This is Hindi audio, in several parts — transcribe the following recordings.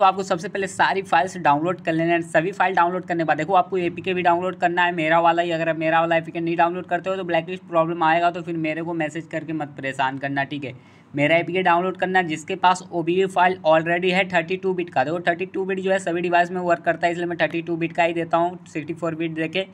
तो आपको सबसे पहले सारी फाइल्स डाउनलोड कर लेना है सभी फाइल डाउनलोड करने के बाद देखो आपको एपीके भी डाउनलोड करना है मेरा वाला ही अगर मेरा वाला एपीके नहीं डाउनलोड करते हो तो ब्लैक लिस्ट प्रॉब्लम आएगा तो फिर मेरे को मैसेज करके मत परेशान करना ठीक है मेरा एपीके डाउनलोड करना है जिसके पास ओ फाइल ऑलरेडी है थर्टी टू बिट का देखो थर्टी टू बिट जो है सभी डिवाइस में वर्क करता है इसलिए मैं थर्टी टू बिट का ही देता हूँ सिक्सटी फोर बिट देखे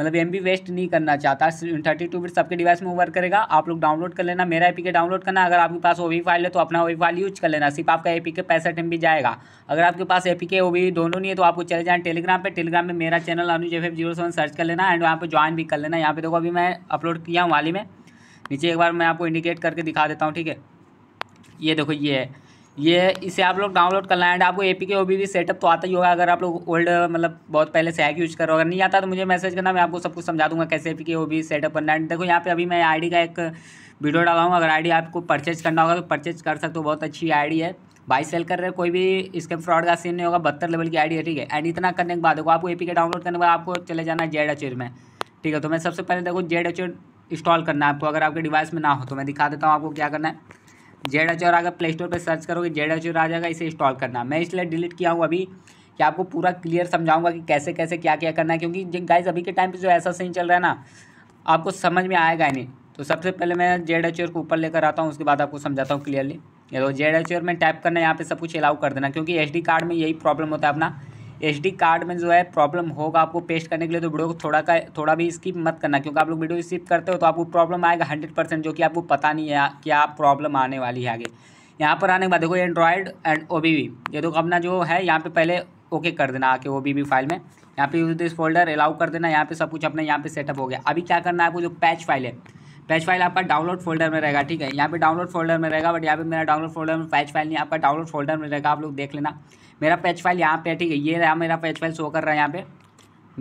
मतलब एम वेस्ट नहीं करना चाहता थर्टी टू बिट सबके डिवाइस में वर्क करेगा आप लोग डाउनलोड कर लेना मेरा ए डाउनलोड करना अगर आपके पास ओ फाइल है तो अपना ओ फाइल यूज कर लेना सिर्फ आपका ए पी के पैंसठ एम जाएगा अगर आपके पास ए पी के दोनों नहीं है तो आपको चले जाए टेलीग्राम पर टेलीग्राम में मेरा channel Anuj F zero seven search कर लेना एंड वहाँ पर ज्वाइन भी कर लेना यहाँ पर देखो अभी मैं अपलोड किया हूँ हाल ही में नीचे एक बार मैं आपको इंडिकेट करके दिखा देता हूँ ठीक है ये देखो ये है ये इसे आप लोग डाउनलोड करना है एंड आपको ए पी के ओ बी भी सेटअप तो आता ही होगा अगर आप लोग ओल्ड मतलब बहुत पहले से हैक यूज कर रहे हो अगर नहीं आता तो मुझे मैसेज करना मैं आपको सब कुछ समझा दूंगा कैसे ए पी के ओ बी सेटअप करना है देखो यहाँ पे अभी मैं आईडी का एक वीडियो डाला हूँ अगर आईडी आपको परचेज करना होगा तो परचेज कर सकते हो बहुत अच्छी आईडी है बाई सेल कर रहे कोई भी स्कैम फ्रॉड का सीन नहीं होगा बहत्तर लेवल की आईडी है ठीक है एंड इतना करने के बाद देखो आपको ए पी के डाउनलोड करने के बाद आपको चले जाना है जेड एच में ठीक है तो मैं सबसे पहले देखो जेड एच इंस्टॉल करना है आपको अगर आपके डिवाइस में ना हो तो मैं दिखा देता हूँ आपको क्या करना है जेड एच और अगर प्ले स्टोर पर सर्च करोगे जेड एच और आ जाएगा इसे इंस्टॉल करना मैं इसलिए डिलीट किया हूँ अभी कि आपको पूरा क्लियर समझाऊंगा कि कैसे कैसे क्या क्या करना है क्योंकि गाइज अभी के टाइम पे जो ऐसा सीन चल रहा है ना आपको समझ में आएगा ही नहीं तो सबसे पहले मैं जेड एच को ऊपर लेकर आता हूँ उसके बाद आपको समझाता हूँ क्लियरली ये तो जेड एच में टाइप करना यहाँ पे सब कुछ अलाउ कर देना क्योंकि एच कार्ड में यही प्रॉब्लम होता है अपना एच कार्ड में जो है प्रॉब्लम होगा आपको पेस्ट करने के लिए तो वीडियो को थोड़ा का थोड़ा भी स्किप मत करना क्योंकि आप लोग वीडियो स्किप करते हो तो आपको प्रॉब्लम आएगा हंड्रेड परसेंट जो कि आपको पता नहीं है क्या प्रॉब्लम आने वाली है आगे यहाँ पर आने के बाद देखो एंड्रॉयड एंड ओ ये देखो अपना जो है यहाँ पर पहले ओके कर देना आके ओ फाइल में यहाँ पे यूज दिस फोल्डर अलाउ कर देना यहाँ पर सब कुछ अपने यहाँ पे सेटअप हो गया अभी क्या करना है आपको जो पैच फाइल है पैच फाइल आपका डाउनलोड फोल्डर में रहेगा ठीक है यहाँ पे डाउनलोड फोल्डर में रहेगा बट यहाँ पे मेरा डाउनलोड फोल्डर में पैच फाइल नहीं आपका डाउनलोड फोल्डर में रहेगा आप लोग देख लेना मेरा पैच फाइल यहाँ पे ठीक है ये रहा मेरा पैच फाइल शो कर रहा है यहाँ पे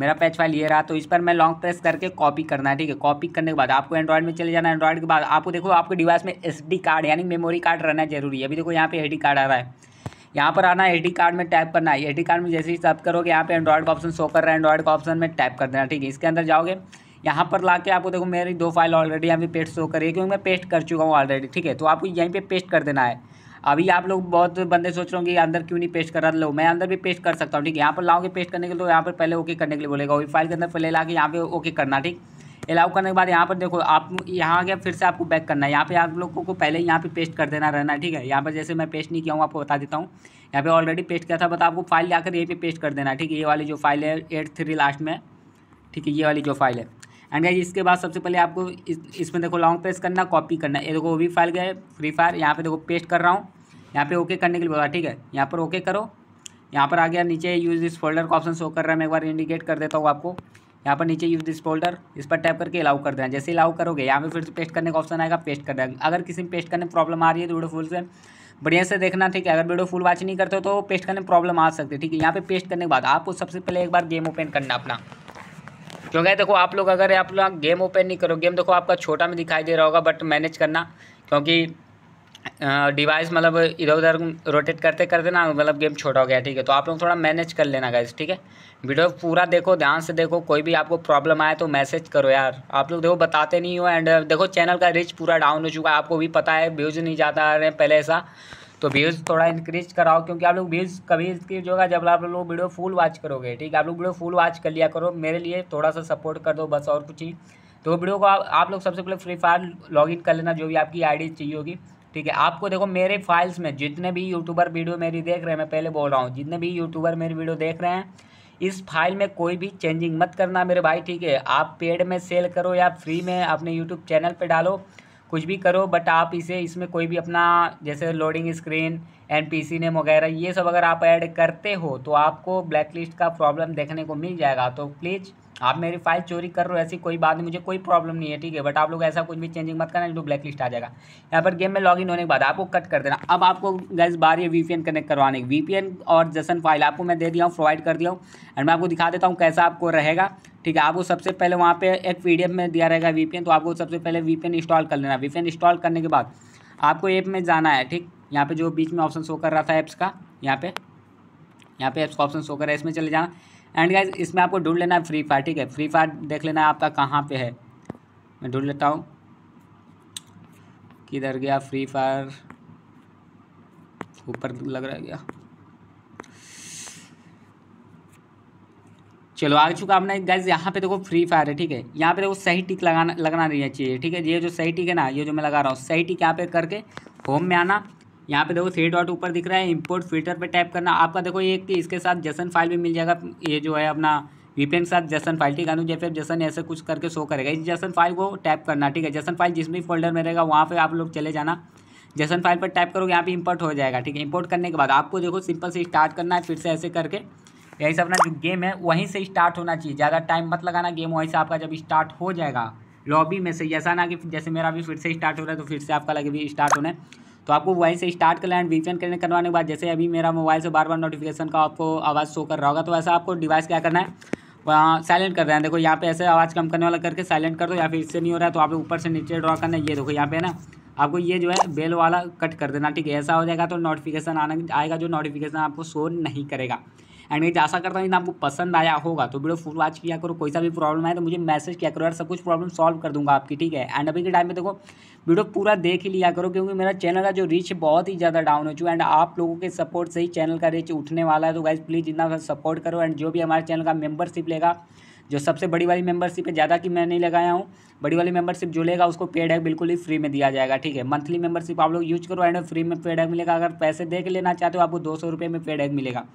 मेरा पैच फाइल ये रहा तो इस पर मैं लॉन्ग प्रेस करके कॉपी करना है ठीक है कॉपी करने के बाद आपको एंड्रॉइड में चले जाना एंड्रॉइड के बाद आपको देखो आपके डिवाइस में एस कार्ड यानी मेमोरी कार्ड रहना जरूरी है अभी देखो यहाँ पे एस कार्ड आ रहा है यहाँ पर आना है कार्ड में टाइप करना है एस कार्ड में जैसे ही टाइप करोगे यहाँ पे एंड्रॉइड का ऑप्शन शो कर रहा है एंड्रॉइड का ऑप्शन में टाइप कर देना ठीक है इसके अंदर जाओगे यहाँ पर ला के आपको देखो मेरी दो फाइल ऑलरेडी यहाँ पे पेस्ट शो करिए क्योंकि मैं पेस्ट कर चुका हूँ ऑलरेडी ठीक है तो आपको यहीं पर पेस्ट कर देना है अभी आप लोग बहुत बंदे सोच रहे हो कि अंदर क्यों नहीं पेस्ट कर रहा लो मैं अंदर भी पेस्ट कर सकता हूँ ठीक है यहाँ पर लाओगे पेस्ट करने के लिए तो यहाँ पर पहले ओके करने के लिए बोलेगा वही फाइल के अंदर पहले ला के यहाँ पे ओके करना ठीक अलाउ करने के बाद यहाँ पर देखो आप यहाँ आ गया फिर से आपको बैक करना है यहाँ पे आप लोगों को पहले यहाँ पे पेस्ट कर देना रहना ठीक है यहाँ पर जैसे मैं पेस्ट नहीं किया हूँ आपको बता देता हूँ यहाँ पर ऑलरेडी पेस्ट किया था बट आपको फाइल लाकर यहीं पर पेस्ट कर देना ठीक है ये वाली जो फाइल है एट थ्री लास्ट में ठीक है ये वाली जो फाइल है एंड गाइज इसके बाद सबसे पहले आपको इस, इसमें देखो लॉन्ग प्रेस करना कॉपी करना ये देखो वो भी फाइल गए फ्री फायर यहाँ पे देखो पेस्ट कर रहा हूँ यहाँ पे ओके करने के लिए बोला ठीक है यहाँ पर ओके करो यहाँ पर आ गया नीचे यूज़ दिस फोल्डर का ऑप्शन शो कर रहा है मैं एक बार इंडिकेट कर देता हूँ आपको यहाँ पर नीचे यूज़ दिस फोल्डर इस पर टैप करके अलाउ कर देना जैसे अलाउ करोगे यहाँ पर फिर से पेस्ट करने का ऑप्शन आएगा पेस्ट कर देना अगर किसी में पेस्ट करने प्रॉब्लम आ रही है तो वीडियो फुल से बढ़िया से देखना ठीक है अगर वीडियो फुल वॉच नहीं करते हो तो पेस्ट करने प्रॉब्लम आ सकती है ठीक है यहाँ पे पेस्ट करने के बाद आपको सबसे पहले एक बार गेम ओपन करना अपना क्योंकि देखो आप लोग अगर आप लोग गेम ओपन नहीं करो गेम देखो आपका छोटा में दिखाई दे रहा होगा बट मैनेज करना क्योंकि डिवाइस मतलब इधर उधर रोटेट करते करते ना मतलब गेम छोटा हो गया ठीक है तो आप लोग थोड़ा मैनेज कर लेना गाइज ठीक है वीडियो पूरा देखो ध्यान से देखो कोई भी आपको प्रॉब्लम आए तो मैसेज करो यार आप लोग देखो बताते नहीं हो एंड देखो चैनल का रिच पूरा डाउन हो चुका है आपको भी पता है व्यूज नहीं जाता रहे पहले ऐसा तो व्यूज़ थोड़ा इंक्रीज कराओ क्योंकि आप लोग व्यूज़ कभी इंक्रीज होगा जब आप लोग वीडियो फुल वॉच करोगे ठीक है आप लोग वीडियो फुल वॉच कर लिया करो मेरे लिए थोड़ा सा सपोर्ट कर दो बस और कुछ ही तो वीडियो को आप, आप लोग सबसे पहले फ्री फायर लॉग कर लेना जो भी आपकी आई चाहिए होगी ठीक है आपको देखो मेरे फाइल्स में जितने भी यूट्यूबर वीडियो मेरी देख रहे हैं मैं पहले बोल रहा हूँ जितने भी यूट्यूबर मेरी वीडियो देख रहे हैं इस फाइल में कोई भी चेंजिंग मत करना मेरे भाई ठीक है आप पेड में सेल करो या फ्री में अपने यूट्यूब चैनल पर डालो कुछ भी करो बट आप इसे इसमें कोई भी अपना जैसे loading screen N P C name वगैरह ये सब अगर आप ऐड करते हो तो आपको ब्लैक लिस्ट का प्रॉब्लम देखने को मिल जाएगा तो प्लीज़ आप मेरी फाइल चोरी कर रहे हो ऐसी कोई बात नहीं मुझे कोई प्रॉब्लम नहीं है ठीक है बट आप लोग ऐसा कुछ भी चेंजिंग मत करना जो ब्लैक लिस्ट आ जाएगा यहाँ पर गेम में इन होने के बाद आपको कट कर देना अब आपको गैस बार ये वी कनेक्ट करवाने वी और जसन फाइल आपको मैं दे दिया हूँ प्रोवाइड कर दिया हूँ एंड मैं आपको दिखा देता हूँ कैसा आपको रहेगा ठीक है आपको सबसे पहले वहाँ पे एक पी में दिया रहेगा वी तो आपको सबसे पहले वी इंस्टॉल कर लेना वी इंस्टॉल करने के बाद आपको ऐप में जाना है ठीक यहाँ पे जो बीच में ऑप्शन शो कर रहा था ऐप्स का यहाँ पे यहाँ पे ऐप्स का ऑप्शन शो कर रहा है इसमें चले जाना एंड गाइज इसमें आपको ढूंढ लेना है फ्री फायर ठीक है फ्री फायर देख लेना है आपका कहाँ पे है मैं ढूंढ लेता हूँ किधर गया फ्री फायर ऊपर लग रहा गया चलो आ चुका आपने गैस यहाँ पे देखो फ्री फायर है ठीक है यहाँ पे देखो सही टिक लगाना लगना नहीं चाहिए ठीक है ये जो सही टिक है ना ये जो मैं लगा रहा हूँ सही टिक यहाँ पे करके होम में आना यहाँ पे देखो थ्री डॉट ऊपर दिख रहा है इंपोर्ट फिल्टर पे टाइप करना आपका देखो ये कि इसके साथ जसन फाइल भी मिल जाएगा ये जो है अपना वीपीएन के साथ जसन फाइल ठीक है जैसे जसन ऐसे कुछ करके शो करेगा इस जसन फाइल को टाइप करना ठीक है जसन फाइल जिस भी फोल्डर में रहेगा वहाँ पर आप लोग चले जाना जसन फाइल पर टाइप करोगे यहाँ पर इम्पोर्ट हो जाएगा ठीक है इम्पोर्ट करने के बाद आपको देखो सिंपल से स्टार्ट करना है फिर से ऐसे करके यही से अपना जो गेम है वहीं से स्टार्ट होना चाहिए ज़्यादा टाइम मत लगाना गेम वहीं से आपका जब स्टार्ट हो जाएगा लॉबी में से ऐसा ना कि जैसे मेरा भी फिर से स्टार्ट हो रहा है तो फिर से आपका लगे भी स्टार्ट होना है तो आपको वहीं से स्टार्ट करना एंड वीकेंड कनेक्ट करवाने के बाद जैसे अभी मेरा मोबाइल से बार बार नोटिफिकेशन का आपको आवाज़ शो कर रहा होगा तो वैसा आपको डिवाइस क्या करना है वहाँ साइलेंट कर रहे हैं देखो यहाँ पे ऐसे आवाज़ कम करने वाला करके साइलेंट कर दो या फिर इससे नहीं हो रहा है तो आप ऊपर से नीचे ड्रॉ करना ये देखो यहाँ पे ना आपको ये जो है बेल वाला कट कर देना ठीक है ऐसा हो जाएगा तो नोटिफिकेशन आना आएगा जो नोटिफिकेशन आपको शो नहीं करेगा एंड मैं आशा करता हूँ आपको पसंद आया होगा तो वीडियो फुल वॉच किया करो कोई सा भी प्रॉब्लम आए तो मुझे मैसेज किया करो यार सब कुछ प्रॉब्लम सॉल्व कर दूंगा आपकी ठीक है एंड अभी के टाइम में देखो वीडियो पूरा देख ही लिया करो क्योंकि मेरा चैनल का जो रीच बहुत ही ज़्यादा डाउन हो चुका है एंड आप लोगों के सपोर्ट से ही चैनल का रीच उठने वाला है तो गाइज प्लीज़ जितना सपोर्ट करो एंड जो भी हमारे चैनल का मेम्बरशिप लेगा जो सबसे बड़ी वाली मेंबरशिप है ज़्यादा की मैं नहीं लगाया हूँ बड़ी वाली मेंबरशिप जो लेगा उसको पेड है बिल्कुल ही फ्री में दिया जाएगा ठीक है मंथली मेंबरशिप आप लोग यूज करो एंड फ्री में पेड है मिलेगा अगर पैसे देख लेना चाहते हो आपको दो सौ रुपये में पेड है मिलेगा